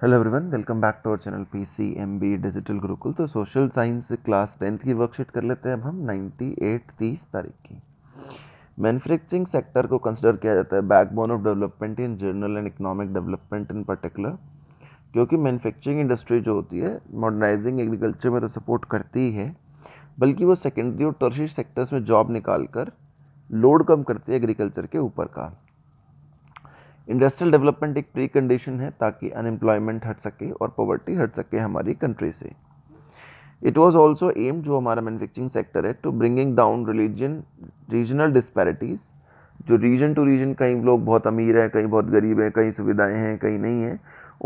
hello everyone welcome back to our channel P C M B digital Gurukul तो social science class tenth की worksheet कर लेते हैं अब हम नाइन्टी एट तीस तारीख की मैन्युफैक्चरिंग सेक्टर को कंसिडर किया जाता है backbone of development in general and economic development in particular क्योंकि मैनुफैक्चरिंग इंडस्ट्री जो होती है मॉडर्नाइजिंग एग्रीकल्चर में तो सपोर्ट करती ही है बल्कि वो सेकेंडरी और टर्शरी सेक्टर्स में जॉब निकाल कर लोड कम करती है एग्रीकल्चर के ऊपर का इंडस्ट्रियल डेवलपमेंट एक प्री कंडीशन है ताकि अनएम्प्लॉयमेंट हट सके और पॉवर्टी हट सके हमारी कंट्री से इट वॉज ऑल्सो एम जो हमारा मैनुफेक्चरिंग सेक्टर है to bringing down religion regional disparities जो रीजन टू रीजन कई लोग बहुत अमीर हैं कहीं बहुत गरीब हैं कहीं सुविधाएं हैं कहीं नहीं हैं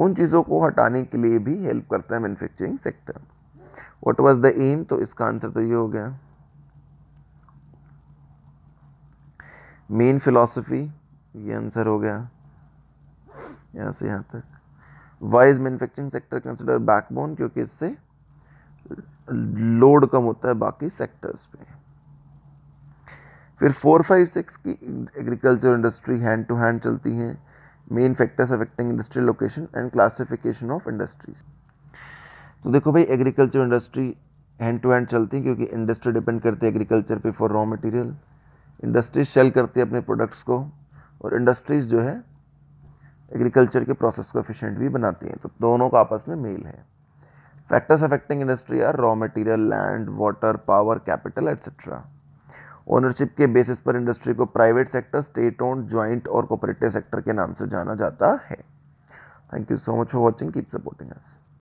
उन चीज़ों को हटाने के लिए भी हेल्प करता है manufacturing sector what was the um तो इसका आंसर तो ये हो गया मेन फिलोसफी ये आंसर हो गया यहाँ से यहाँ तक wise manufacturing sector consider backbone क्योंकि इससे लोड कम होता है बाकी सेक्टर्स पे फिर फोर फाइव सिक्स की agriculture industry hand to hand चलती हैं main factors affecting industrial location and classification of industries तो देखो भाई agriculture industry hand to hand चलती है क्योंकि इंडस्ट्री डिपेंड करती है एग्रीकल्चर पे for raw material industries sell करती है अपने प्रोडक्ट्स को और इंडस्ट्रीज जो है एग्रीकल्चर के प्रोसेस को एफिशिएंट भी बनाती हैं तो दोनों का आपस में मेल है factors affecting industry are raw material land water power capital etcetera ownership के बेसिस पर इंडस्ट्री को private sector state own joint और कोऑपरेटिव सेक्टर के नाम से जाना जाता है thank you so much for watching keep supporting us